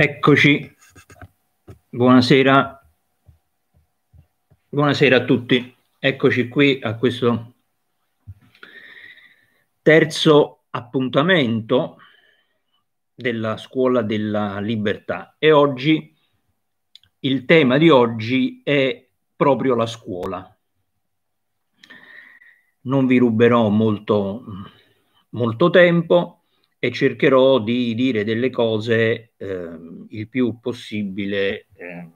Eccoci, buonasera. buonasera, a tutti. Eccoci qui a questo terzo appuntamento della Scuola della Libertà e oggi il tema di oggi è proprio la scuola. Non vi ruberò molto, molto tempo, e cercherò di dire delle cose eh, il più possibile eh,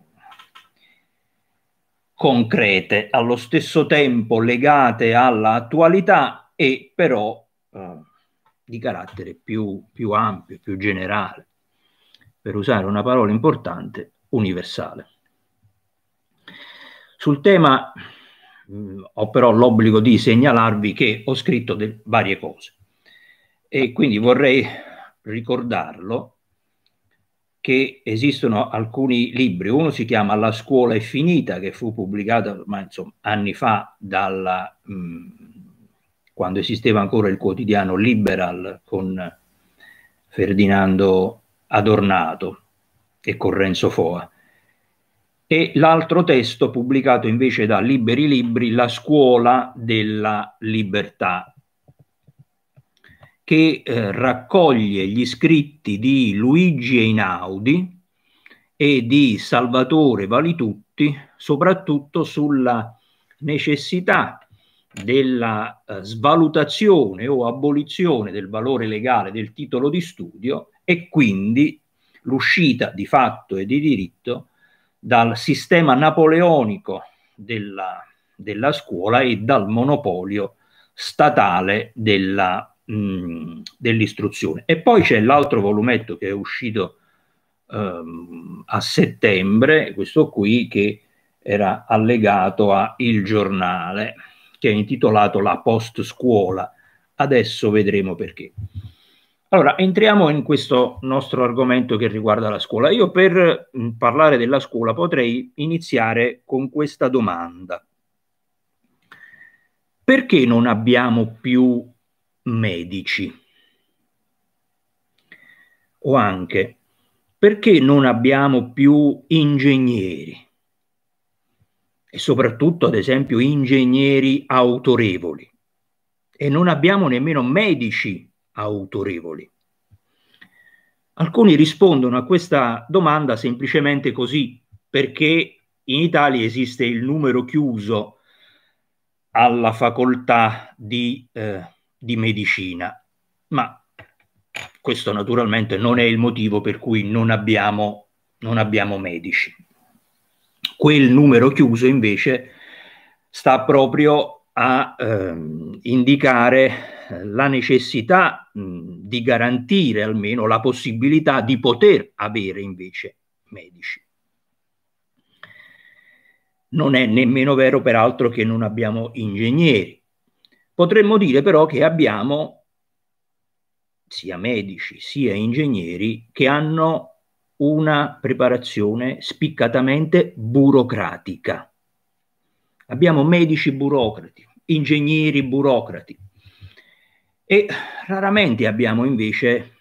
concrete, allo stesso tempo legate all'attualità e però eh, di carattere più, più ampio, più generale, per usare una parola importante, universale. Sul tema mh, mm, ho però l'obbligo di segnalarvi che ho scritto varie cose e quindi vorrei ricordarlo che esistono alcuni libri, uno si chiama La scuola è finita, che fu pubblicato ma, insomma, anni fa dalla, mh, mm, quando esisteva ancora il quotidiano Liberal con Ferdinando Adornato e con Renzo Foa. E l'altro testo pubblicato invece da Liberi Libri, La scuola della libertà, che eh, raccoglie gli scritti di Luigi Einaudi e di Salvatore Valitutti, soprattutto sulla necessità della eh, svalutazione o abolizione del valore legale del titolo di studio e quindi l'uscita di fatto e di diritto dal sistema napoleonico della, della scuola e dal monopolio statale della dell'istruzione. E poi c'è l'altro volumetto che è uscito ehm, a settembre, questo qui che era allegato a Il Giornale, che è intitolato La post scuola. Adesso vedremo perché. Allora, entriamo in questo nostro argomento che riguarda la scuola. Io per mh, parlare della scuola potrei iniziare con questa domanda. Perché non abbiamo più medici. O anche perché non abbiamo più ingegneri e soprattutto ad esempio ingegneri autorevoli e non abbiamo nemmeno medici autorevoli. Alcuni rispondono a questa domanda semplicemente così, perché in Italia esiste il numero chiuso alla facoltà di eh, di medicina, ma questo naturalmente non è il motivo per cui non abbiamo, non abbiamo medici. Quel numero chiuso invece sta proprio a ehm, indicare eh, la necessità mh, di garantire almeno la possibilità di poter avere invece medici. Non è nemmeno vero peraltro che non abbiamo ingegneri, Potremmo dire però che abbiamo sia medici sia ingegneri che hanno una preparazione spiccatamente burocratica. Abbiamo medici burocrati, ingegneri burocrati e raramente abbiamo invece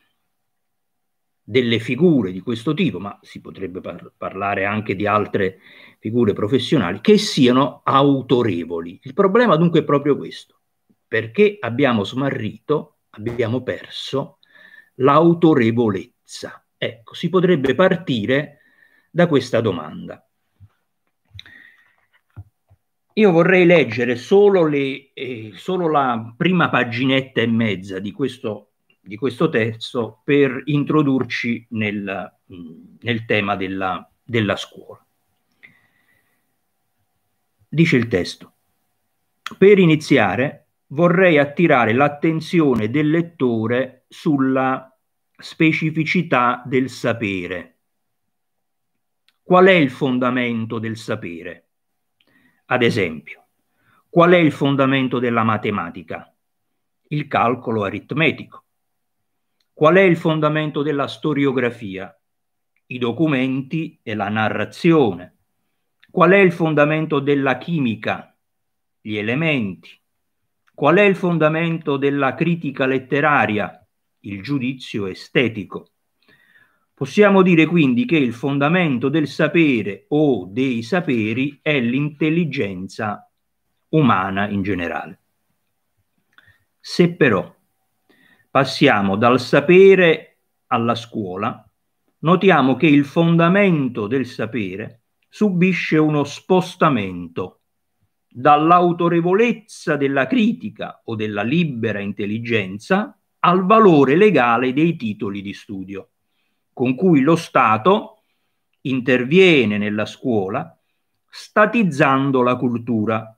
delle figure di questo tipo, ma si potrebbe par parlare anche di altre figure professionali, che siano autorevoli. Il problema dunque è proprio questo perché abbiamo smarrito, abbiamo perso l'autorevolezza. Ecco, si potrebbe partire da questa domanda. Io vorrei leggere solo, le, eh, solo la prima paginetta e mezza di questo di questo testo per introdurci nel, mm, nel tema della, della scuola. Dice il testo, per iniziare vorrei attirare l'attenzione del lettore sulla specificità del sapere. Qual è il fondamento del sapere? Ad esempio, qual è il fondamento della matematica? Il calcolo aritmetico. Qual è il fondamento della storiografia? I documenti e la narrazione. Qual è il fondamento della chimica? Gli elementi. Qual è il fondamento della critica letteraria? Il giudizio estetico. Possiamo dire quindi che il fondamento del sapere o dei saperi è l'intelligenza umana in generale. Se però passiamo dal sapere alla scuola, notiamo che il fondamento del sapere subisce uno spostamento dall'autorevolezza della critica o della libera intelligenza al valore legale dei titoli di studio, con cui lo Stato interviene nella scuola statizzando la cultura,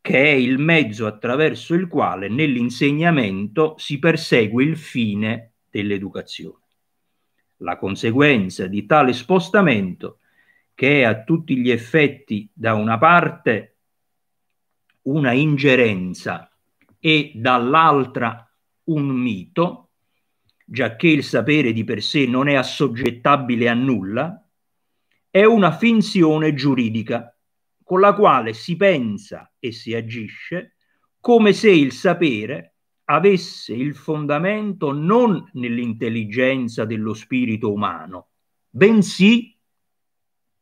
che è il mezzo attraverso il quale nell'insegnamento si persegue il fine dell'educazione. La conseguenza di tale spostamento, che è a tutti gli effetti da una parte una ingerenza e dall'altra un mito, giacché il sapere di per sé non è assoggettabile a nulla, è una finzione giuridica con la quale si pensa e si agisce come se il sapere avesse il fondamento non nell'intelligenza dello spirito umano, bensì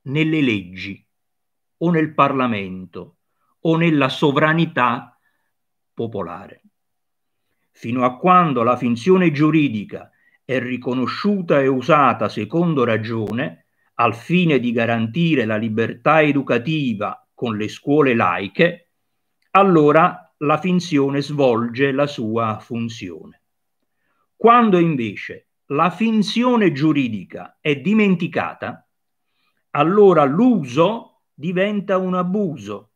nelle leggi o nel Parlamento o nella sovranità popolare. Fino a quando la finzione giuridica è riconosciuta e usata secondo ragione, al fine di garantire la libertà educativa con le scuole laiche, allora la finzione svolge la sua funzione. Quando invece la finzione giuridica è dimenticata, allora l'uso diventa un abuso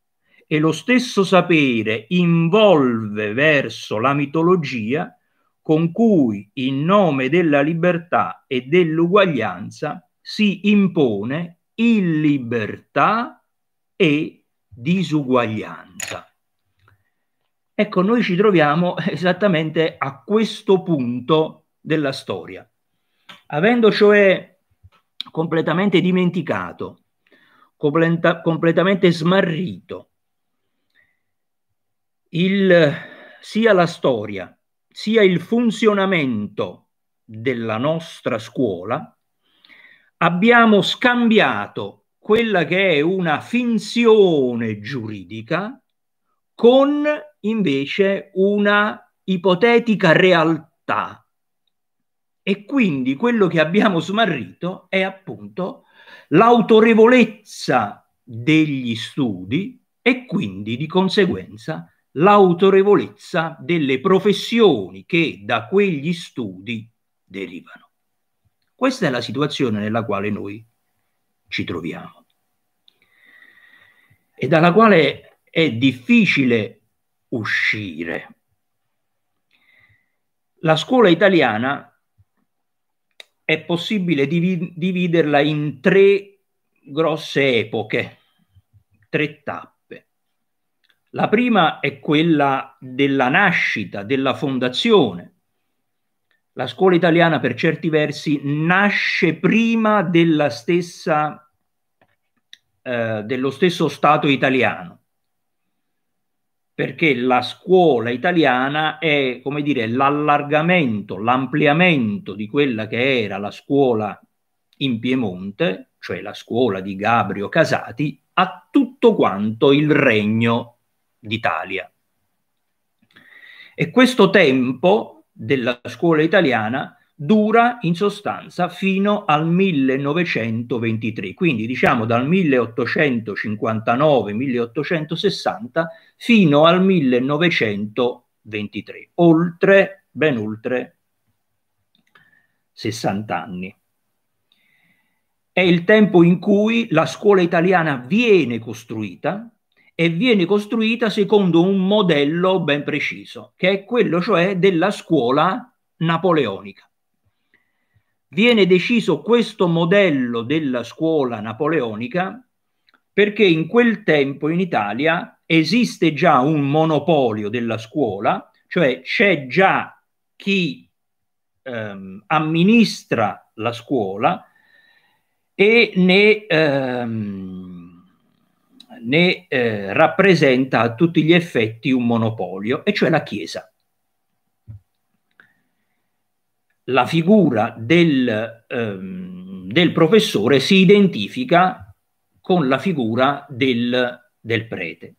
e lo stesso sapere involve verso la mitologia con cui in nome della libertà e dell'uguaglianza si impone illibertà e disuguaglianza. Ecco, noi ci troviamo esattamente a questo punto della storia, avendo cioè completamente dimenticato, completa completamente smarrito il, sia la storia sia il funzionamento della nostra scuola, abbiamo scambiato quella che è una finzione giuridica con invece una ipotetica realtà. E quindi quello che abbiamo smarrito è appunto l'autorevolezza degli studi e quindi di conseguenza l'autorevolezza delle professioni che da quegli studi derivano. Questa è la situazione nella quale noi ci troviamo e dalla quale è difficile uscire. La scuola italiana è possibile dividerla in tre grosse epoche, tre tappe la prima è quella della nascita, della fondazione. La scuola italiana, per certi versi, nasce prima della stessa, eh, dello stesso Stato italiano perché la scuola italiana è, come dire, l'allargamento, l'ampliamento di quella che era la scuola in Piemonte, cioè la scuola di Gabrio Casati, a tutto quanto il regno d'Italia. E questo tempo della scuola italiana dura in sostanza fino al 1923, quindi diciamo dal 1859-1860 fino al 1923, oltre, ben oltre 60 anni. È il tempo in cui la scuola italiana viene costruita e viene costruita secondo un modello ben preciso, che è quello cioè della scuola napoleonica. Viene deciso questo modello della scuola napoleonica perché in quel tempo in Italia esiste già un monopolio della scuola, cioè c'è già chi ehm, amministra la scuola e ne ehm, ne eh, rappresenta a tutti gli effetti un monopolio, e cioè la Chiesa. La figura del, ehm, del professore si identifica con la figura del, del prete.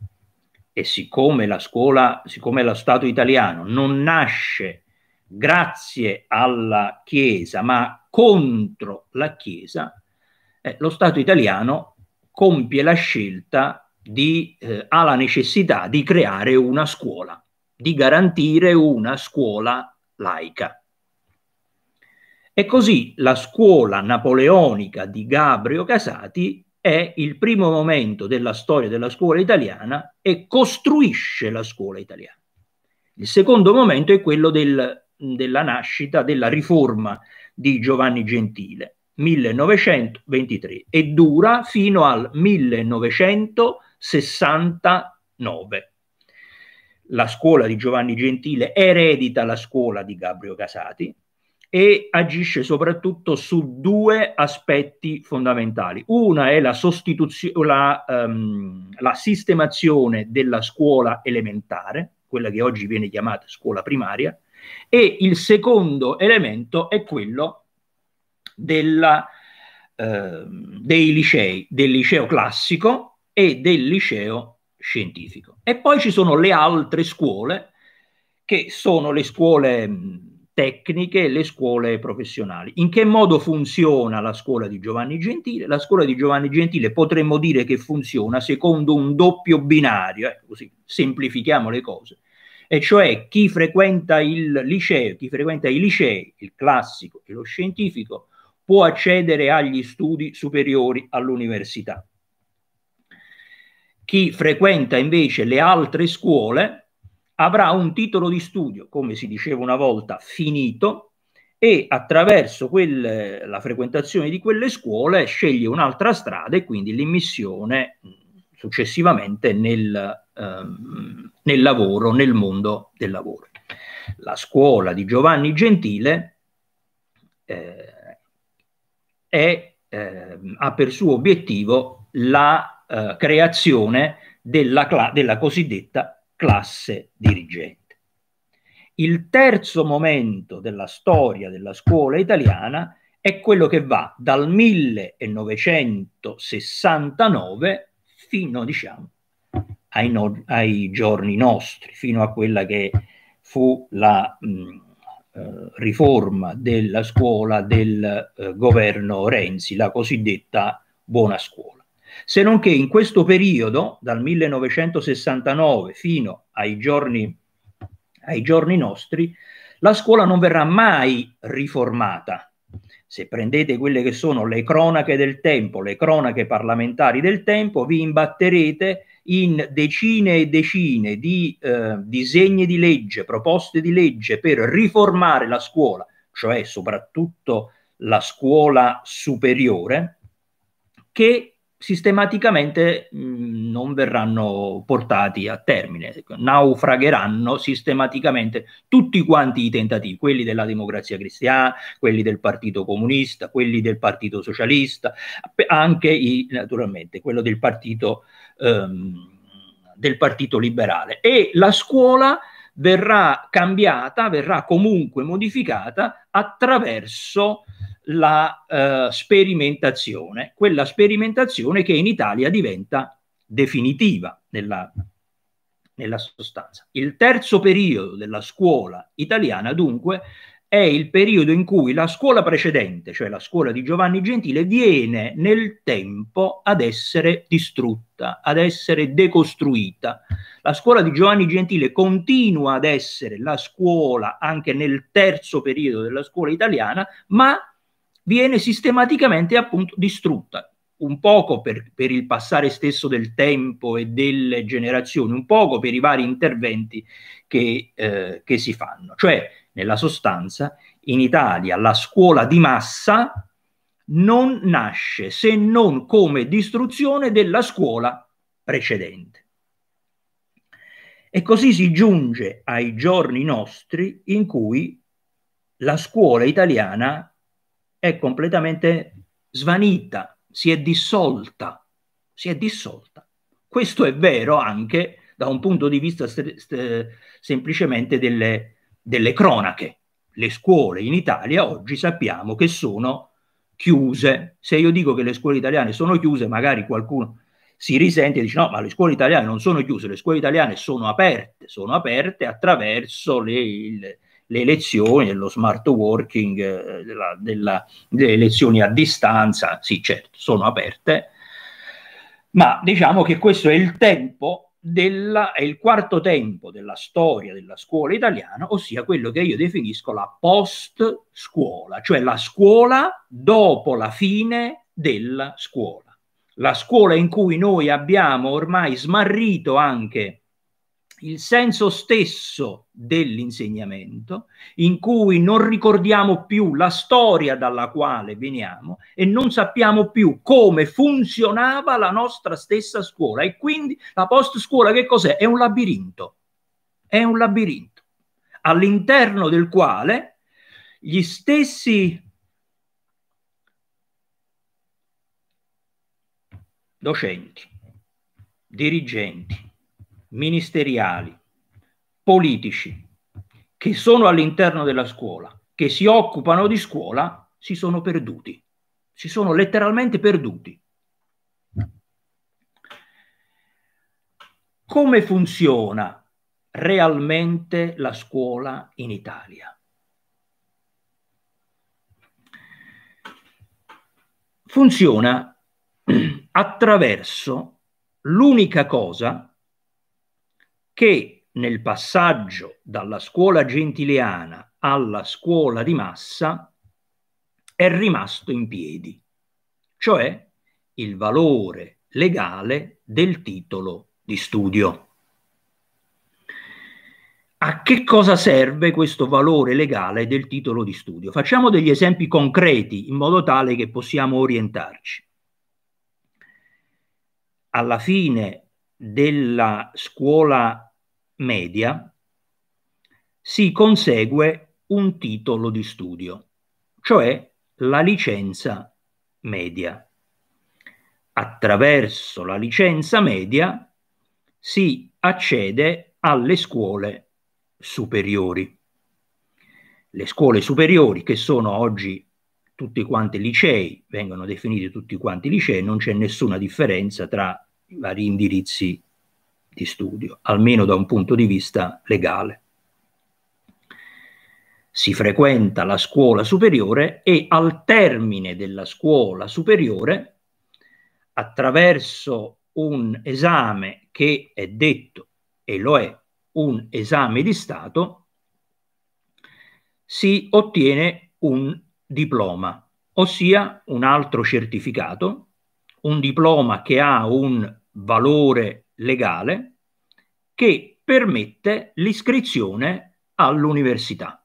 E siccome la scuola, siccome lo Stato italiano non nasce grazie alla Chiesa, ma contro la Chiesa, eh, lo Stato italiano compie la scelta di, eh, ha la necessità di creare una scuola, di garantire una scuola laica. E così la scuola napoleonica di Gabrio Casati è il primo momento della storia della scuola italiana e costruisce la scuola italiana. Il secondo momento è quello del, della nascita, della riforma di Giovanni Gentile. 1923 e dura fino al 1969. La scuola di Giovanni Gentile eredita la scuola di Gabriele Casati e agisce soprattutto su due aspetti fondamentali. Una è la, sostituzione, la, um, la sistemazione della scuola elementare, quella che oggi viene chiamata scuola primaria, e il secondo elemento è quello della, eh, dei licei, del liceo classico e del liceo scientifico. E poi ci sono le altre scuole, che sono le scuole tecniche e le scuole professionali. In che modo funziona la scuola di Giovanni Gentile? La scuola di Giovanni Gentile potremmo dire che funziona secondo un doppio binario, eh, così semplifichiamo le cose, e cioè chi frequenta il liceo, chi frequenta i licei, il classico e lo scientifico, può accedere agli studi superiori all'università. Chi frequenta invece le altre scuole avrà un titolo di studio, come si diceva una volta, finito e attraverso quel, la frequentazione di quelle scuole sceglie un'altra strada e quindi l'immissione successivamente nel, ehm, nel lavoro, nel mondo del lavoro. La scuola di Giovanni Gentile eh, è, eh, ha per suo obiettivo la eh, creazione della, cla della cosiddetta classe dirigente. Il terzo momento della storia della scuola italiana è quello che va dal 1969 fino, diciamo, ai, no ai giorni nostri, fino a quella che fu la mh, eh, riforma della scuola del eh, governo Renzi, la cosiddetta buona scuola. Se non che in questo periodo, dal 1969 fino ai giorni, ai giorni nostri, la scuola non verrà mai riformata. Se prendete quelle che sono le cronache del tempo, le cronache parlamentari del tempo, vi imbatterete in decine e decine di eh, disegni di legge, proposte di legge per riformare la scuola, cioè soprattutto la scuola superiore, che sistematicamente mm, non verranno portati a termine, naufragheranno sistematicamente tutti quanti i tentativi, quelli della democrazia cristiana, quelli del Partito Comunista, quelli del Partito Socialista, anche i, naturalmente quello del Partito ehm, del Partito Liberale e la scuola verrà cambiata, verrà comunque modificata attraverso la eh, sperimentazione, quella sperimentazione che in Italia diventa definitiva nella, nella sostanza. Il terzo periodo della scuola italiana dunque è il periodo in cui la scuola precedente, cioè la scuola di Giovanni Gentile, viene nel tempo ad essere distrutta, ad essere decostruita. La scuola di Giovanni Gentile continua ad essere la scuola anche nel terzo periodo della scuola italiana, ma viene sistematicamente appunto distrutta un poco per, per, il passare stesso del tempo e delle generazioni, un poco per i vari interventi che, eh, che si fanno. Cioè nella sostanza, in Italia la scuola di massa non nasce se non come distruzione della scuola precedente. E così si giunge ai giorni nostri in cui la scuola italiana è completamente svanita, si è dissolta, si è dissolta. Questo è vero anche da un punto di vista semplicemente delle, delle cronache. Le scuole in Italia oggi sappiamo che sono chiuse. Se io dico che le scuole italiane sono chiuse, magari qualcuno si risente e dice no, ma le scuole italiane non sono chiuse, le scuole italiane sono aperte, sono aperte attraverso le, il, le elezioni lo smart working, eh, della, della, delle elezioni a distanza, sì certo, sono aperte, ma diciamo che questo è il tempo della, è il quarto tempo della storia della scuola italiana, ossia quello che io definisco la post-scuola, cioè la scuola dopo la fine della scuola. La scuola in cui noi abbiamo ormai smarrito anche il senso stesso dell'insegnamento, in cui non ricordiamo più la storia dalla quale veniamo e non sappiamo più come funzionava la nostra stessa scuola. E quindi la post scuola che cos'è? È un labirinto, è un labirinto all'interno del quale gli stessi docenti, dirigenti, ministeriali, politici che sono all'interno della scuola, che si occupano di scuola, si sono perduti, si sono letteralmente perduti. Come funziona realmente la scuola in Italia? Funziona attraverso l'unica cosa che nel passaggio dalla scuola gentiliana alla scuola di massa è rimasto in piedi, cioè il valore legale del titolo di studio. A che cosa serve questo valore legale del titolo di studio? Facciamo degli esempi concreti in modo tale che possiamo orientarci. Alla fine della scuola media si consegue un titolo di studio, cioè la licenza media. Attraverso la licenza media si accede alle scuole superiori. Le scuole superiori che sono oggi tutti quanti licei, vengono definiti tutti quanti licei, non c'è nessuna differenza tra vari indirizzi di studio, almeno da un punto di vista legale. Si frequenta la scuola superiore e al termine della scuola superiore, attraverso un esame che è detto, e lo è, un esame di Stato, si ottiene un diploma, ossia un altro certificato, un diploma che ha un valore legale che permette l'iscrizione all'università,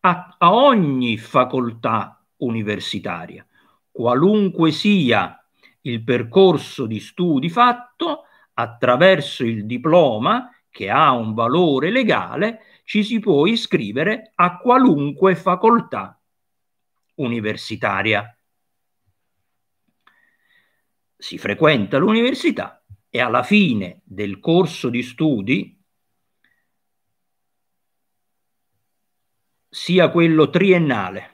a, a ogni facoltà universitaria, qualunque sia il percorso di studi fatto, attraverso il diploma che ha un valore legale, ci si può iscrivere a qualunque facoltà universitaria si frequenta l'università e alla fine del corso di studi, sia quello triennale,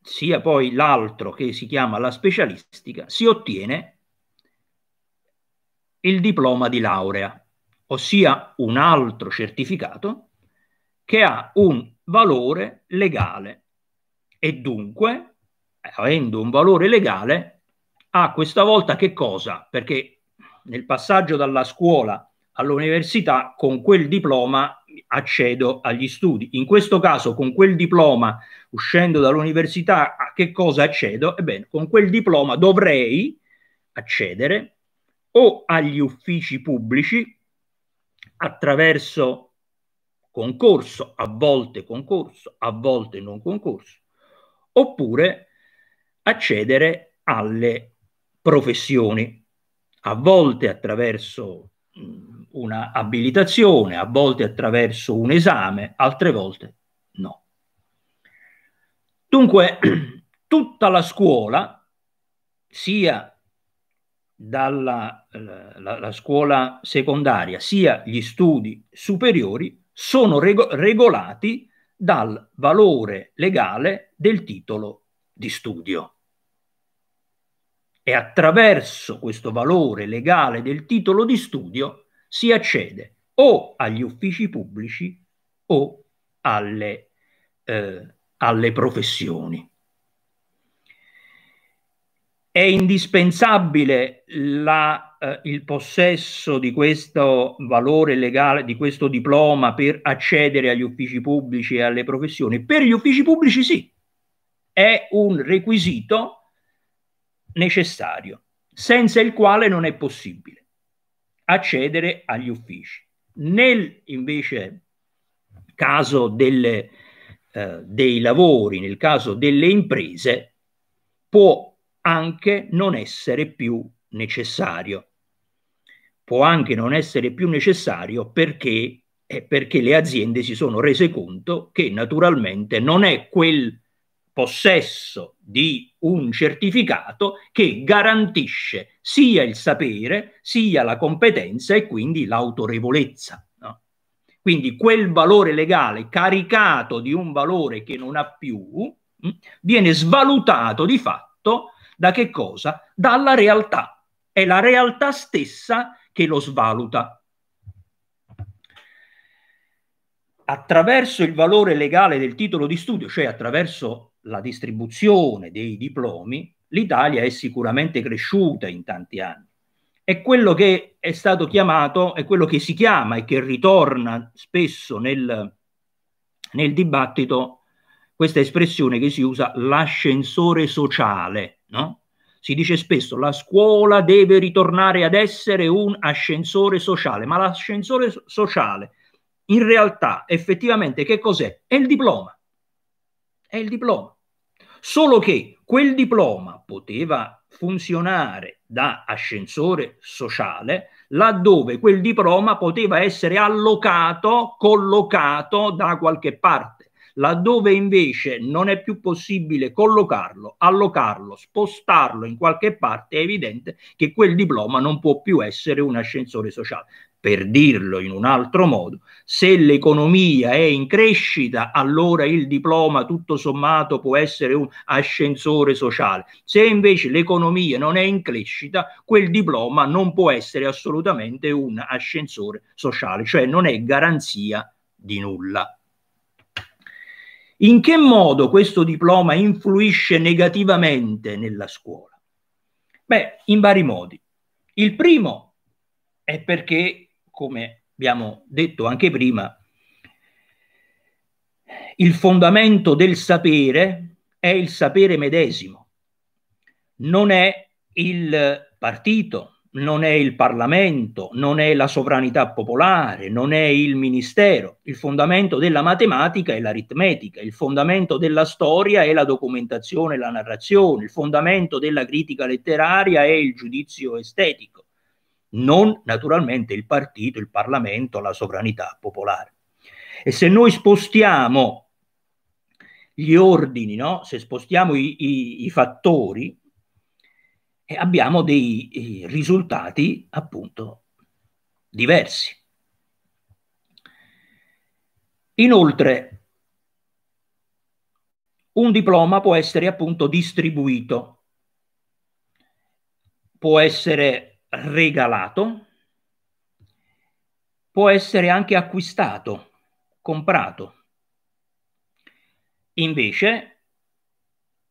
sia poi l'altro che si chiama la specialistica, si ottiene il diploma di laurea, ossia un altro certificato che ha un valore legale e dunque avendo un valore legale, ha questa volta che cosa? Perché nel passaggio dalla scuola all'università con quel diploma accedo agli studi. In questo caso con quel diploma uscendo dall'università a che cosa accedo? Ebbene, con quel diploma dovrei accedere o agli uffici pubblici attraverso concorso, a volte concorso, a volte non concorso, oppure accedere alle professioni, a volte attraverso mm, una abilitazione, a volte attraverso un esame, altre volte no. Dunque, tutta la scuola, sia dalla eh, la, la scuola secondaria, sia gli studi superiori, sono rego regolati dal valore legale del titolo di studio e attraverso questo valore legale del titolo di studio si accede o agli uffici pubblici o alle, eh, alle professioni. È indispensabile la, eh, il possesso di questo valore legale, di questo diploma per accedere agli uffici pubblici e alle professioni? Per gli uffici pubblici sì, è un requisito necessario, senza il quale non è possibile accedere agli uffici. Nel invece caso delle, eh, dei lavori, nel caso delle imprese, può anche non essere più necessario. Può anche non essere più necessario perché, eh, perché le aziende si sono rese conto che naturalmente non è quel possesso di un certificato che garantisce sia il sapere, sia la competenza e quindi l'autorevolezza. No? Quindi quel valore legale caricato di un valore che non ha più mh, hm, viene svalutato di fatto da che cosa? Dalla realtà. È la realtà stessa che lo svaluta. attraverso il valore legale del titolo di studio, cioè attraverso la distribuzione dei diplomi, l'Italia è sicuramente cresciuta in tanti anni. È quello che è stato chiamato, è quello che si chiama e che ritorna spesso nel, nel dibattito questa espressione che si usa l'ascensore sociale, no? Si dice spesso la scuola deve ritornare ad essere un ascensore sociale, ma l'ascensore sociale in realtà effettivamente che cos'è? È il diploma. È il diploma. Solo che quel diploma poteva funzionare da ascensore sociale laddove quel diploma poteva essere allocato, collocato da qualche parte, laddove invece non è più possibile collocarlo, allocarlo, spostarlo in qualche parte, è evidente che quel diploma non può più essere un ascensore sociale. Per dirlo in un altro modo, se l'economia è in crescita, allora il diploma tutto sommato può essere un ascensore sociale. Se invece l'economia non è in crescita, quel diploma non può essere assolutamente un ascensore sociale, cioè non è garanzia di nulla. In che modo questo diploma influisce negativamente nella scuola? Beh, in vari modi. Il primo è perché come abbiamo detto anche prima, il fondamento del sapere è il sapere medesimo, non è il partito, non è il Parlamento, non è la sovranità popolare, non è il ministero. Il fondamento della matematica è l'aritmetica, il fondamento della storia è la documentazione la narrazione, il fondamento della critica letteraria è il giudizio estetico non naturalmente il partito, il Parlamento, la sovranità popolare. E se noi spostiamo gli ordini, no? se spostiamo i, i, i fattori, abbiamo dei risultati appunto diversi. Inoltre, un diploma può essere appunto distribuito, può essere regalato, può essere anche acquistato, comprato. Invece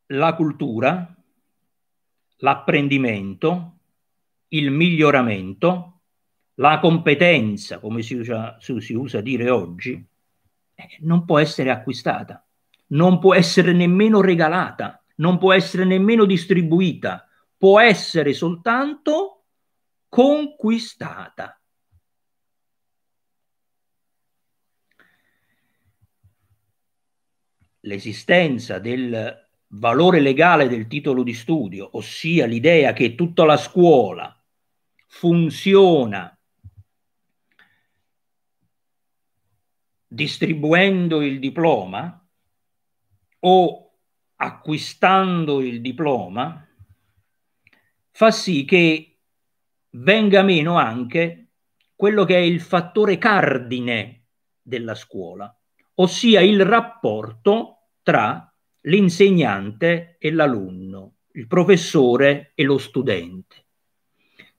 la cultura, l'apprendimento, il miglioramento, la competenza, come si usa, si usa dire oggi, eh, non può essere acquistata, non può essere nemmeno regalata, non può essere nemmeno distribuita, può essere soltanto conquistata. L'esistenza del valore legale del titolo di studio, ossia l'idea che tutta la scuola funziona distribuendo il diploma o acquistando il diploma, fa sì che venga meno anche quello che è il fattore cardine della scuola, ossia il rapporto tra l'insegnante e l'alunno, il professore e lo studente.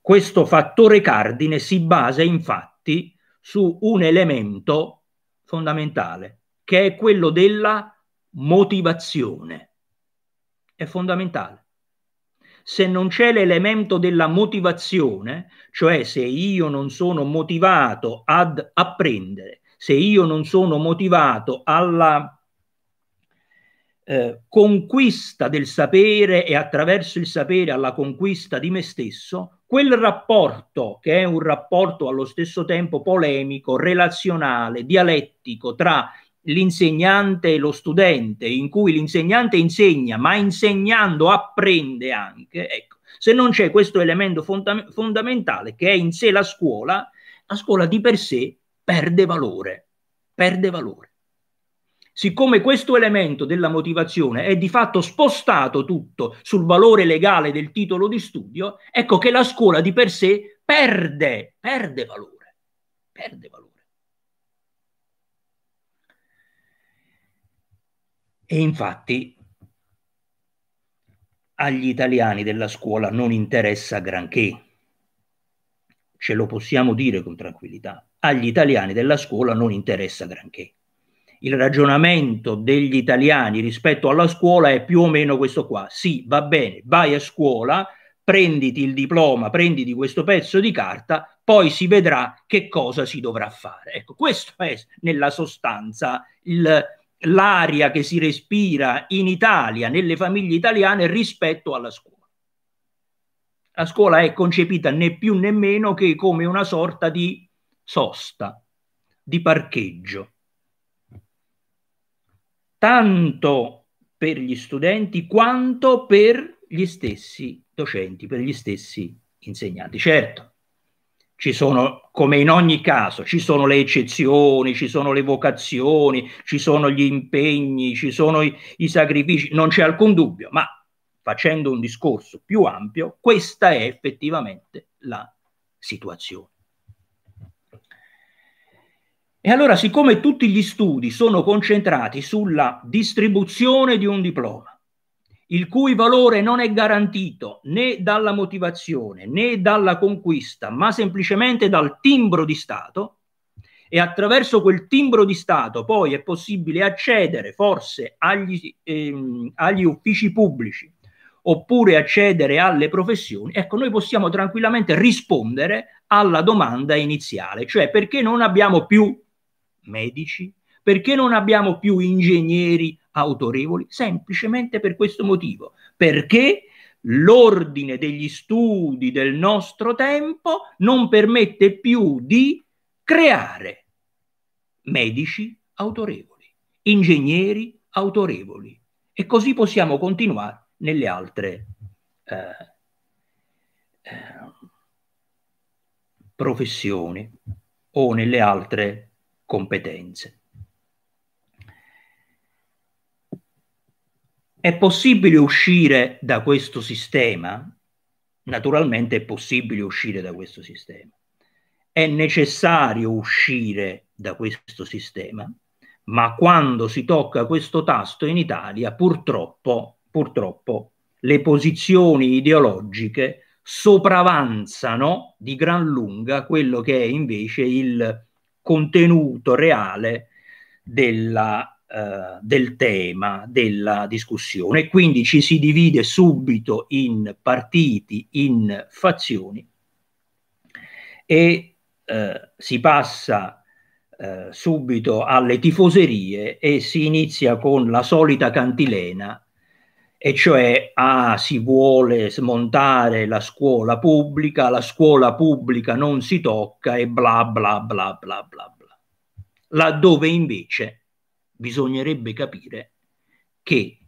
Questo fattore cardine si basa infatti su un elemento fondamentale, che è quello della motivazione. È fondamentale se non c'è l'elemento della motivazione, cioè se io non sono motivato ad apprendere, se io non sono motivato alla eh, conquista del sapere e attraverso il sapere alla conquista di me stesso, quel rapporto, che è un rapporto allo stesso tempo polemico, relazionale, dialettico tra l'insegnante e lo studente, in cui l'insegnante insegna, ma insegnando apprende anche, ecco, se non c'è questo elemento fonda fondamentale che è in sé la scuola, la scuola di per sé perde valore, perde valore. Siccome questo elemento della motivazione è di fatto spostato tutto sul valore legale del titolo di studio, ecco che la scuola di per sé perde, perde valore, perde valore. E infatti agli italiani della scuola non interessa granché, ce lo possiamo dire con tranquillità, agli italiani della scuola non interessa granché. Il ragionamento degli italiani rispetto alla scuola è più o meno questo qua, sì, va bene, vai a scuola, prenditi il diploma, prenditi questo pezzo di carta, poi si vedrà che cosa si dovrà fare. Ecco, questo è nella sostanza il, l'aria che si respira in Italia, nelle famiglie italiane rispetto alla scuola. La scuola è concepita né più né meno che come una sorta di sosta, di parcheggio. Tanto per gli studenti quanto per gli stessi docenti, per gli stessi insegnanti. Certo, ci sono, come in ogni caso, ci sono le eccezioni, ci sono le vocazioni, ci sono gli impegni, ci sono i, i sacrifici, non c'è alcun dubbio, ma facendo un discorso più ampio, questa è effettivamente la situazione. E allora, siccome tutti gli studi sono concentrati sulla distribuzione di un diploma, il cui valore non è garantito né dalla motivazione né dalla conquista, ma semplicemente dal timbro di Stato, e attraverso quel timbro di Stato poi è possibile accedere forse agli, ehm, agli uffici pubblici oppure accedere alle professioni, ecco, noi possiamo tranquillamente rispondere alla domanda iniziale, cioè perché non abbiamo più medici, perché non abbiamo più ingegneri, autorevoli semplicemente per questo motivo, perché l'ordine degli studi del nostro tempo non permette più di creare medici autorevoli, ingegneri autorevoli e così possiamo continuare nelle altre eh, eh, professioni o nelle altre competenze. È possibile uscire da questo sistema? Naturalmente è possibile uscire da questo sistema. È necessario uscire da questo sistema, ma quando si tocca questo tasto in Italia, purtroppo, purtroppo le posizioni ideologiche sopravanzano di gran lunga quello che è invece il contenuto reale della eh, del tema della discussione. e Quindi ci si divide subito in partiti, in fazioni e eh, si passa eh, subito alle tifoserie e si inizia con la solita cantilena e cioè ah, si vuole smontare la scuola pubblica, la scuola pubblica non si tocca e bla bla bla bla bla bla. Laddove invece bisognerebbe capire che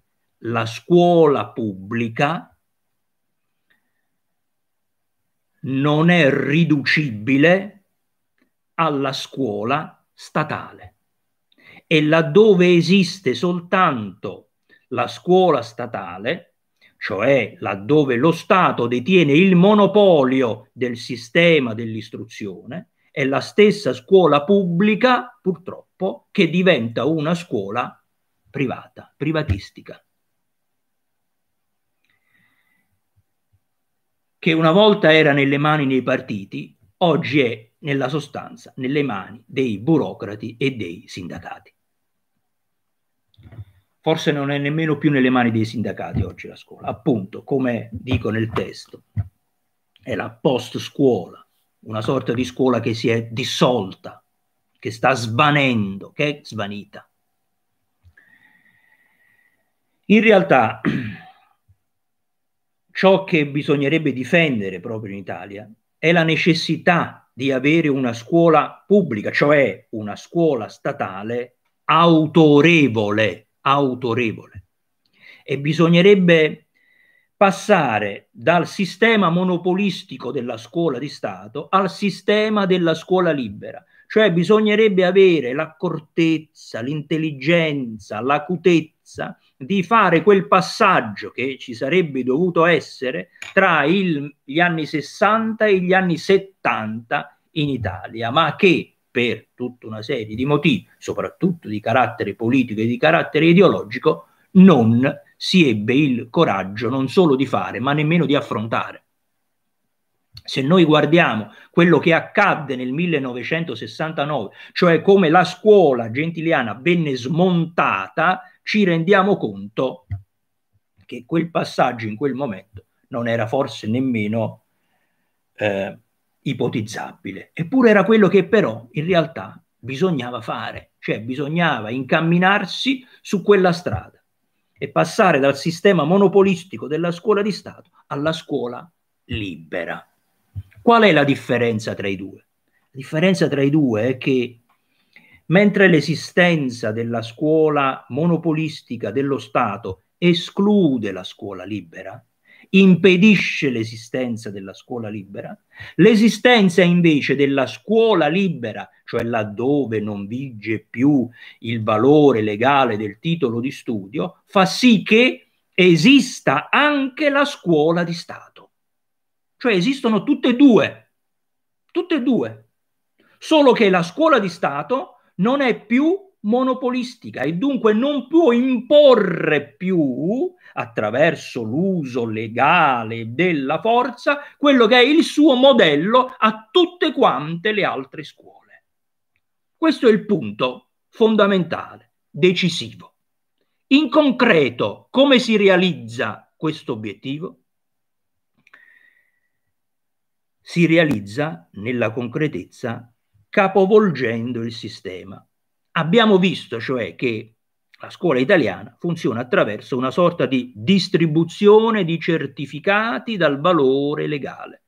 la scuola pubblica non è riducibile alla scuola statale e laddove esiste soltanto la scuola statale, cioè laddove lo Stato detiene il monopolio del sistema dell'istruzione, è la stessa scuola pubblica, purtroppo, troppo che diventa una scuola privata, privatistica. Che una volta era nelle mani dei partiti, oggi è nella sostanza nelle mani dei burocrati e dei sindacati. Forse non è nemmeno più nelle mani dei sindacati oggi la scuola, appunto, come dico nel testo, è la post scuola, una sorta di scuola che si è dissolta che sta svanendo, che è svanita. In realtà ciò che bisognerebbe difendere proprio in Italia è la necessità di avere una scuola pubblica, cioè una scuola statale autorevole, autorevole. E bisognerebbe passare dal sistema monopolistico della scuola di Stato al sistema della scuola libera, cioè bisognerebbe avere l'accortezza, l'intelligenza, l'acutezza di fare quel passaggio che ci sarebbe dovuto essere tra il, gli anni 60 e gli anni 70 in Italia, ma che per tutta una serie di motivi, soprattutto di carattere politico e di carattere ideologico, non si ebbe il coraggio non solo di fare, ma nemmeno di affrontare. Se noi guardiamo quello che accadde nel 1969, cioè come la scuola gentiliana venne smontata, ci rendiamo conto che quel passaggio in quel momento non era forse nemmeno eh, ipotizzabile. Eppure era quello che però in realtà bisognava fare, cioè bisognava incamminarsi su quella strada e passare dal sistema monopolistico della scuola di Stato alla scuola libera. Qual è la differenza tra i due? La differenza tra i due è che mentre l'esistenza della scuola monopolistica dello Stato esclude la scuola libera, impedisce l'esistenza della scuola libera, l'esistenza invece della scuola libera, cioè laddove non vige più il valore legale del titolo di studio, fa sì che esista anche la scuola di Stato. Cioè esistono tutte e due, tutte e due. Solo che la scuola di Stato non è più monopolistica e dunque non può imporre più, attraverso l'uso legale della forza, quello che è il suo modello a tutte quante le altre scuole. Questo è il punto fondamentale, decisivo. In concreto, come si realizza questo obiettivo? si realizza nella concretezza capovolgendo il sistema. Abbiamo visto cioè che la scuola italiana funziona attraverso una sorta di distribuzione di certificati dal valore legale.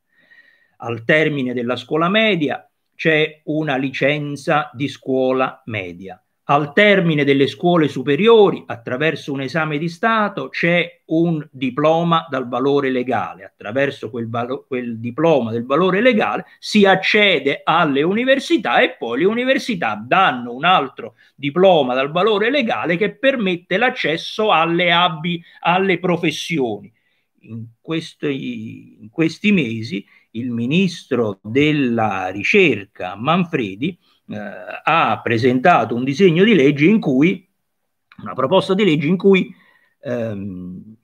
Al termine della scuola media c'è una licenza di scuola media al termine delle scuole superiori, attraverso un esame di Stato, c'è un diploma dal valore legale. Attraverso quel, valo, quel, diploma del valore legale si accede alle università e poi le università danno un altro diploma dal valore legale che permette l'accesso alle abbi, alle professioni. In questi, in questi mesi il ministro della ricerca Manfredi eh, ha presentato un disegno di legge in cui, una proposta di legge in cui ehm,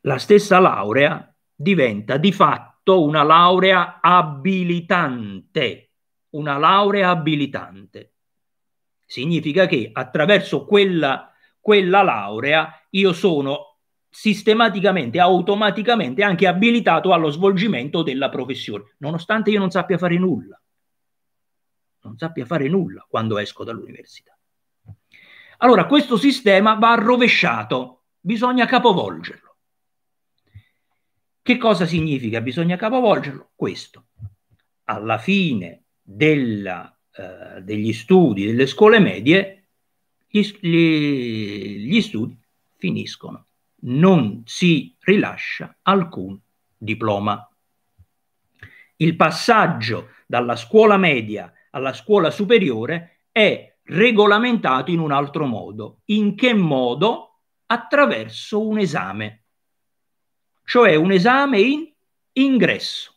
la stessa laurea diventa di fatto una laurea abilitante, una laurea abilitante. Significa che attraverso quella, quella laurea io sono sistematicamente, automaticamente anche abilitato allo svolgimento della professione, nonostante io non sappia fare nulla. Non sappia fare nulla quando esco dall'università. Allora, questo sistema va rovesciato, bisogna capovolgerlo. Che cosa significa? Bisogna capovolgerlo? Questo. Alla fine della, eh, degli studi delle scuole medie, gli, gli, gli studi finiscono non si rilascia alcun diploma. Il passaggio dalla scuola media alla scuola superiore è regolamentato in un altro modo. In che modo? Attraverso un esame, cioè un esame in ingresso.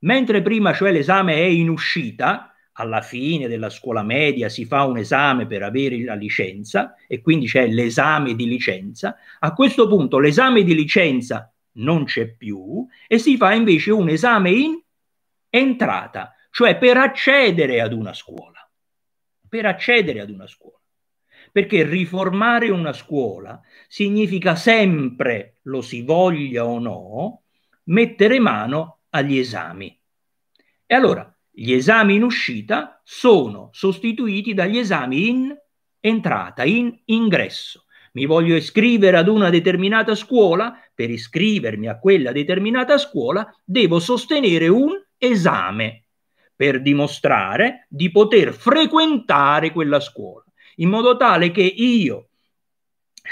Mentre prima cioè l'esame è in uscita, alla fine della scuola media si fa un esame per avere la licenza e quindi c'è l'esame di licenza, a questo punto l'esame di licenza non c'è più e si fa invece un esame in entrata, cioè per accedere ad una scuola. Per accedere ad una scuola. Perché riformare una scuola significa sempre, lo si voglia o no, mettere mano agli esami. E allora, gli esami in uscita sono sostituiti dagli esami in entrata, in ingresso. Mi voglio iscrivere ad una determinata scuola, per iscrivermi a quella determinata scuola devo sostenere un esame per dimostrare di poter frequentare quella scuola, in modo tale che io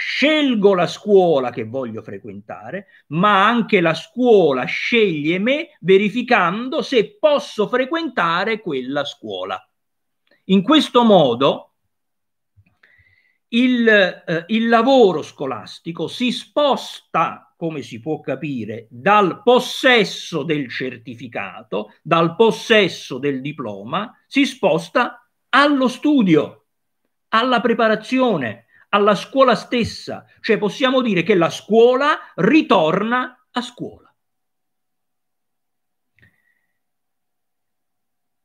scelgo la scuola che voglio frequentare, ma anche la scuola sceglie me verificando se posso frequentare quella scuola. In questo modo il, eh, il lavoro scolastico si sposta, come si può capire, dal possesso del certificato, dal possesso del diploma, si sposta allo studio, alla preparazione, alla scuola stessa, cioè possiamo dire che la scuola ritorna a scuola.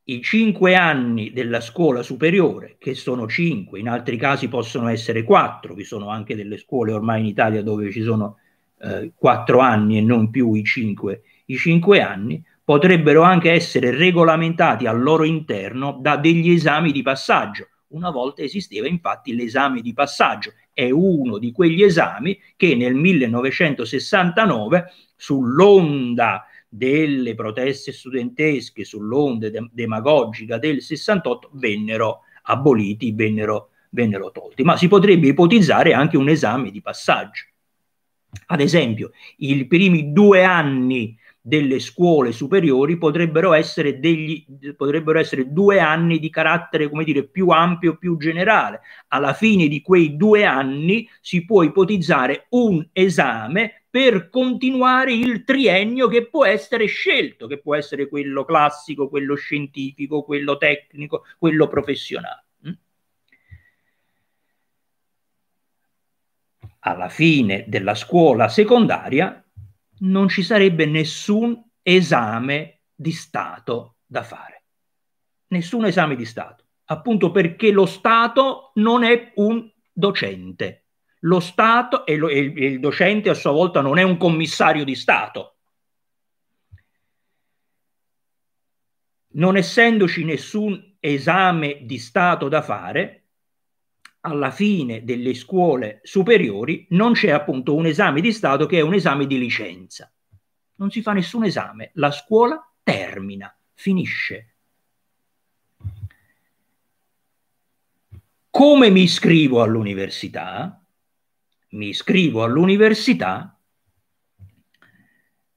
I cinque anni della scuola superiore, che sono cinque, in altri casi possono essere quattro, vi sono anche delle scuole ormai in Italia dove ci sono eh, quattro anni e non più i cinque, i cinque anni, potrebbero anche essere regolamentati al loro interno da degli esami di passaggio una volta esisteva infatti l'esame di passaggio, è uno di quegli esami che nel 1969, sull'onda delle proteste studentesche, sull'onda de- demagogica del 68, vennero aboliti, vennero, vennero tolti. Ma si potrebbe ipotizzare anche un esame di passaggio. Ad esempio, i primi due anni delle scuole superiori potrebbero essere, degli, potrebbero essere due anni di carattere, come dire, più ampio, più generale. Alla fine di quei due anni si può ipotizzare un esame per continuare il triennio che può essere scelto, che può essere quello classico, quello scientifico, quello tecnico, quello professionale. Mm? Alla fine della scuola secondaria non ci sarebbe nessun esame di Stato da fare. Nessun esame di Stato, appunto perché lo Stato non è un docente. Lo Stato e, lo, e il docente a sua volta non è un commissario di Stato. Non essendoci nessun esame di Stato da fare, alla fine delle scuole superiori non c'è appunto un esame di Stato che è un esame di licenza. Non si fa nessun esame, la scuola termina, finisce. Come mi iscrivo all'università? Mi iscrivo all'università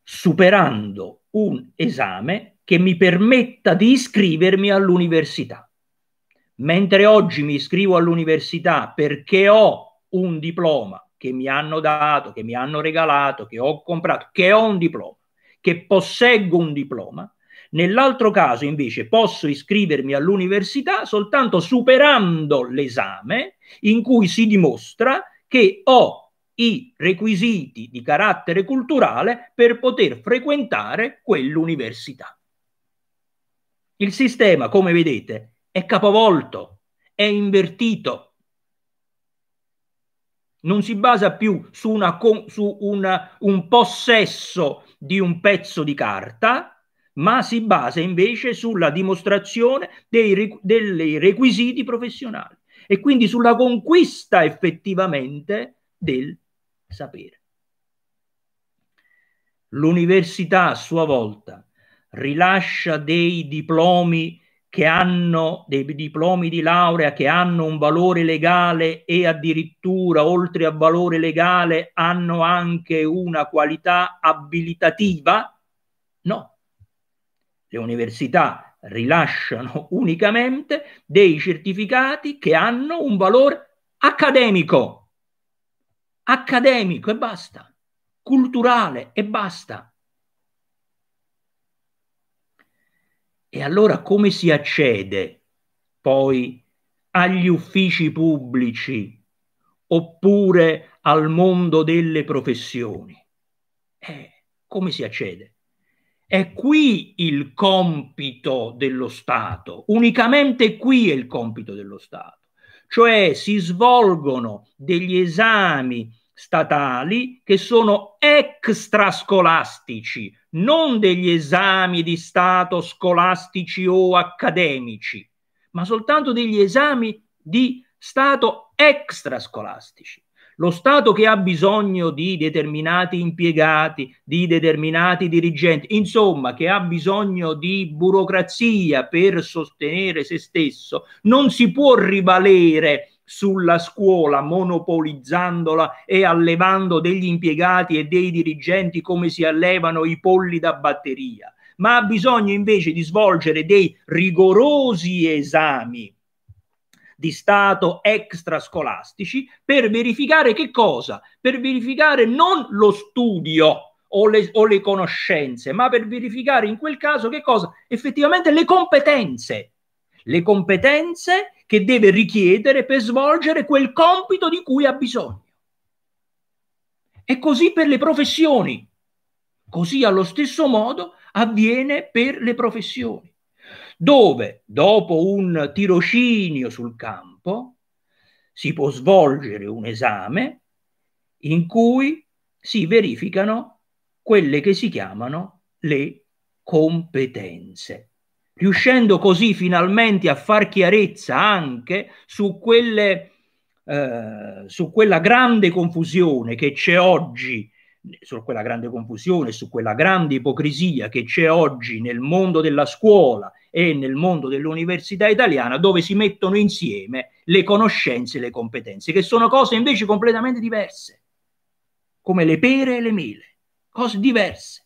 superando un esame che mi permetta di iscrivermi all'università. Mentre oggi mi iscrivo all'università perché ho un diploma che mi hanno dato, che mi hanno regalato, che ho comprato, che ho un diploma, che posseggo un diploma, Nell'altro caso invece posso iscrivermi all'università soltanto superando l'esame in cui si dimostra che ho i requisiti di carattere culturale per poter frequentare quell'università. Il sistema, come vedete, è capovolto, è invertito. Non si basa più su, una, su una, un possesso di un pezzo di carta, ma si basa invece sulla dimostrazione dei, dei requisiti professionali e quindi sulla conquista effettivamente del sapere. L'università a sua volta rilascia dei diplomi che hanno dei diplomi di laurea che hanno un valore legale e addirittura oltre a valore legale hanno anche una qualità abilitativa? No. Le università rilasciano unicamente dei certificati che hanno un valore accademico, accademico e basta, culturale e basta. E allora come si accede poi agli uffici pubblici oppure al mondo delle professioni? Eh, come si accede? È qui il compito dello Stato, unicamente qui è il compito dello Stato, cioè si svolgono degli esami statali che sono extrascolastici, non degli esami di stato scolastici o accademici, ma soltanto degli esami di stato extrascolastici. Lo Stato che ha bisogno di determinati impiegati, di determinati dirigenti, insomma, che ha bisogno di burocrazia per sostenere se stesso, non si può rivalere sulla scuola, monopolizzandola e allevando degli impiegati e dei dirigenti come si allevano i polli da batteria, ma ha bisogno invece di svolgere dei rigorosi esami di stato extrascolastici per verificare che cosa? Per verificare non lo studio o le, o le, conoscenze, ma per verificare in quel caso che cosa? Effettivamente le competenze. Le competenze che deve richiedere per svolgere quel compito di cui ha bisogno. E così per le professioni. Così allo stesso modo avviene per le professioni, dove dopo un tirocinio sul campo si può svolgere un esame in cui si verificano quelle che si chiamano le competenze riuscendo così finalmente a far chiarezza anche su, quelle, eh, su quella grande confusione che c'è oggi su quella grande confusione, su quella grande ipocrisia che c'è oggi nel mondo della scuola e nel mondo dell'università italiana, dove si mettono insieme le conoscenze e le competenze, che sono cose invece completamente diverse, come le pere e le mele, cose diverse.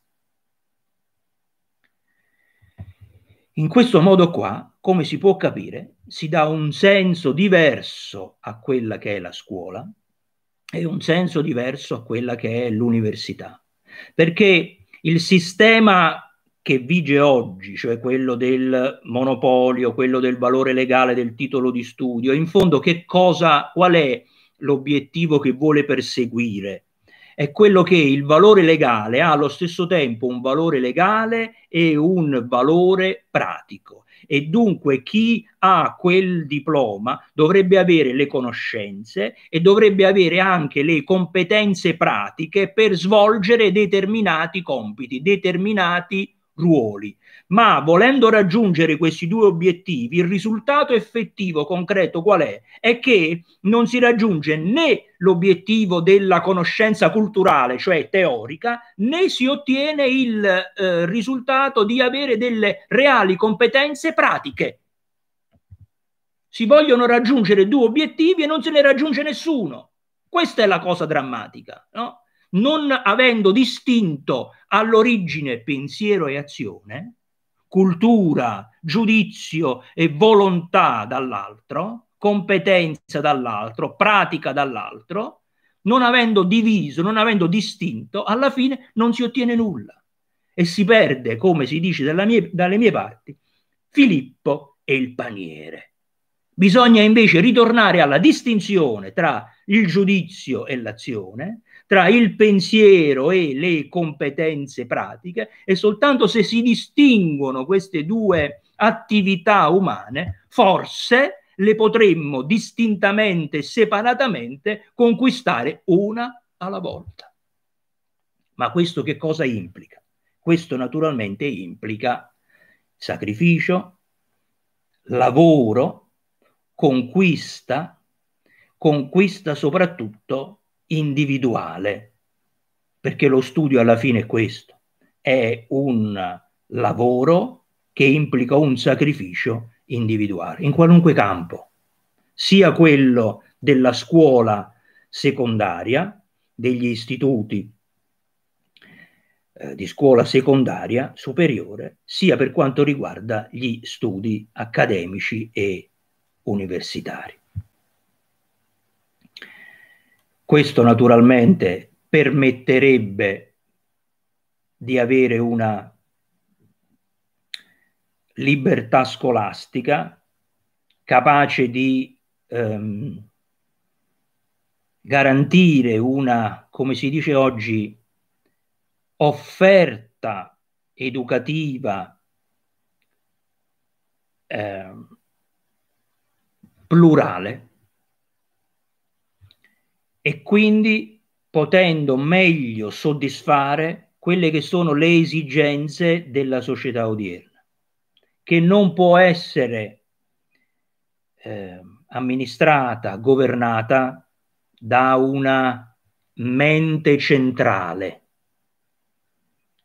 In questo modo qua, come si può capire, si dà un senso diverso a quella che è la scuola e un senso diverso a quella che è l'università, perché il sistema che vige oggi, cioè quello del monopolio, quello del valore legale del titolo di studio, in fondo che cosa, qual è l'obiettivo che vuole perseguire è quello che il valore legale ha allo stesso tempo un valore legale e un valore pratico e dunque chi ha quel diploma dovrebbe avere le conoscenze e dovrebbe avere anche le competenze pratiche per svolgere determinati compiti, determinati ruoli. Ma volendo raggiungere questi due obiettivi, il risultato effettivo concreto qual è? È che non si raggiunge né l'obiettivo della conoscenza culturale, cioè teorica, né si ottiene il eh, risultato di avere delle reali competenze pratiche. Si vogliono raggiungere due obiettivi e non se ne raggiunge nessuno. Questa è la cosa drammatica, no? Non avendo distinto all'origine pensiero e azione, cultura, giudizio e volontà dall'altro, competenza dall'altro, pratica dall'altro, non avendo diviso, non avendo distinto, alla fine non si ottiene nulla e si perde, come si dice mie, dalle mie parti, Filippo e il paniere. Bisogna invece ritornare alla distinzione tra il giudizio e l'azione, tra il pensiero e le competenze pratiche e soltanto se si distinguono queste due attività umane, forse le potremmo distintamente, separatamente conquistare una alla volta. Ma questo che cosa implica? Questo naturalmente implica sacrificio, lavoro, conquista, conquista soprattutto individuale, perché lo studio alla fine è questo, è un lavoro che implica un sacrificio individuare, in qualunque campo, sia quello della scuola secondaria, degli istituti eh, di scuola secondaria superiore, sia per quanto riguarda gli studi accademici e universitari. Questo naturalmente permetterebbe di avere una libertà scolastica, capace di ehm, garantire una, come si dice oggi, offerta educativa eh, plurale e quindi potendo meglio soddisfare quelle che sono le esigenze della società odierna che non può essere eh, amministrata, governata da una mente centrale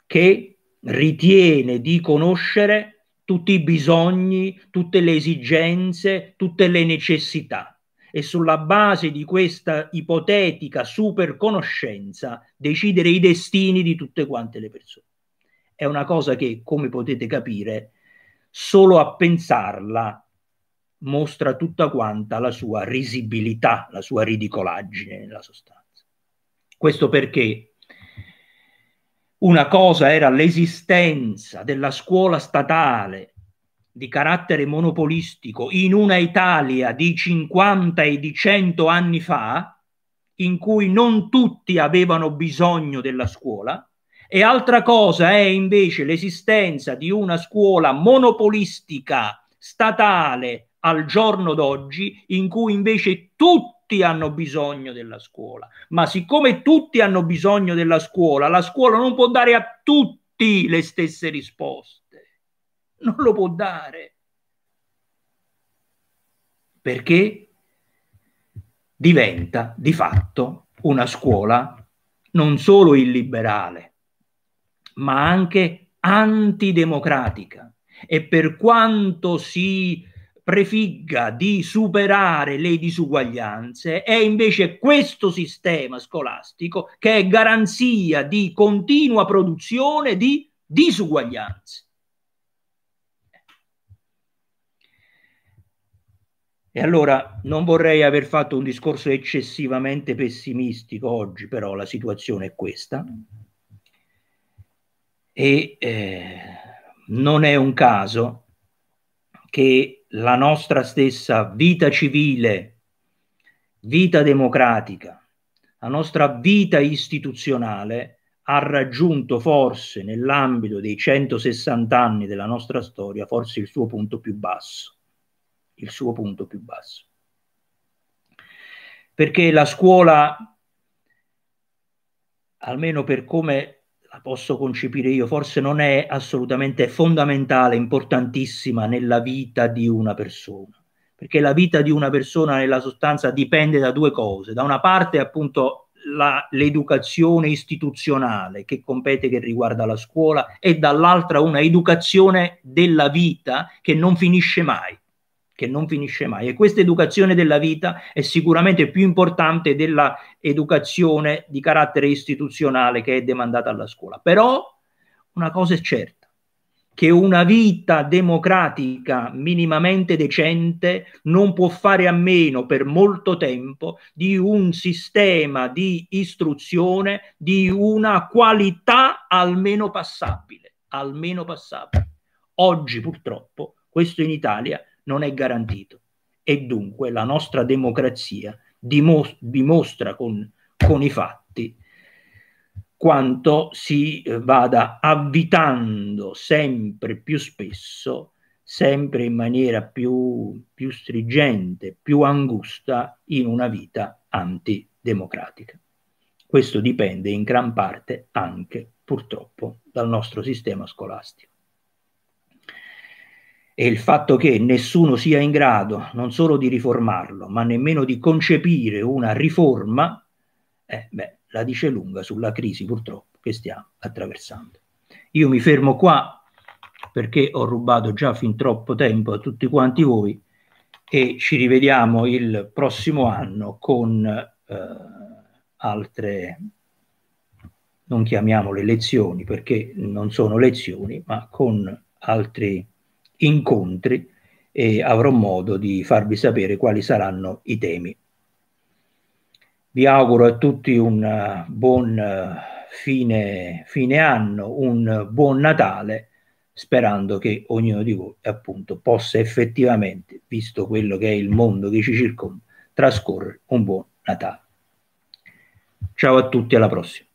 che ritiene di conoscere tutti i bisogni, tutte le esigenze, tutte le necessità e sulla base di questa ipotetica superconoscenza decidere i destini di tutte quante le persone. È una cosa che, come potete capire, solo a pensarla mostra tutta quanta la sua risibilità, la sua ridicolaggine nella sostanza. Questo perché una cosa era l'esistenza della scuola statale di carattere monopolistico in una Italia di 50 e di 100 anni fa, in cui non tutti avevano bisogno della scuola, e altra cosa è invece l'esistenza di una scuola monopolistica statale al giorno d'oggi in cui invece tutti hanno bisogno della scuola. Ma siccome tutti hanno bisogno della scuola, la scuola non può dare a tutti le stesse risposte. Non lo può dare. Perché diventa di fatto una scuola non solo illiberale, ma anche antidemocratica. E per quanto si prefigga di superare le disuguaglianze, è invece questo sistema scolastico che è garanzia di continua produzione di disuguaglianze. E allora non vorrei aver fatto un discorso eccessivamente pessimistico oggi, però la situazione è questa e eh, non è un caso che la nostra stessa vita civile, vita democratica, la nostra vita istituzionale ha raggiunto forse nell'ambito dei 160 anni della nostra storia forse il suo punto più basso, il suo punto più basso. Perché la scuola, almeno per come la posso concepire io, forse non è assolutamente fondamentale, importantissima nella vita di una persona, perché la vita di una persona nella sostanza dipende da due cose, da una parte appunto la, l'educazione istituzionale che compete, che riguarda la scuola, e dall'altra una educazione della vita che non finisce mai, che non finisce mai. E questa educazione della vita è sicuramente più importante dell'educazione di carattere istituzionale che è demandata alla scuola. Però una cosa è certa, che una vita democratica minimamente decente non può fare a meno per molto tempo di un sistema di istruzione di una qualità almeno passabile, almeno passabile. Oggi purtroppo questo in Italia non è garantito e dunque la nostra democrazia dimostra, dimostra con, con, i fatti quanto si eh, vada avvitando sempre più spesso, sempre in maniera più, più stringente, più angusta in una vita antidemocratica. Questo dipende in gran parte anche, purtroppo, dal nostro sistema scolastico e il fatto che nessuno sia in grado non solo di riformarlo, ma nemmeno di concepire una riforma, eh, beh, la dice lunga sulla crisi purtroppo che stiamo attraversando. Io mi fermo qua perché ho rubato già fin troppo tempo a tutti quanti voi e ci rivediamo il prossimo anno con eh, altre, non chiamiamole lezioni perché non sono lezioni, ma con altri incontri e avrò modo di farvi sapere quali saranno i temi. Vi auguro a tutti un eh, buon eh, fine, fine anno, un buon Natale, sperando che ognuno di voi appunto possa effettivamente, visto quello che è il mondo che ci circonda, trascorrere un buon Natale. Ciao a tutti, alla prossima.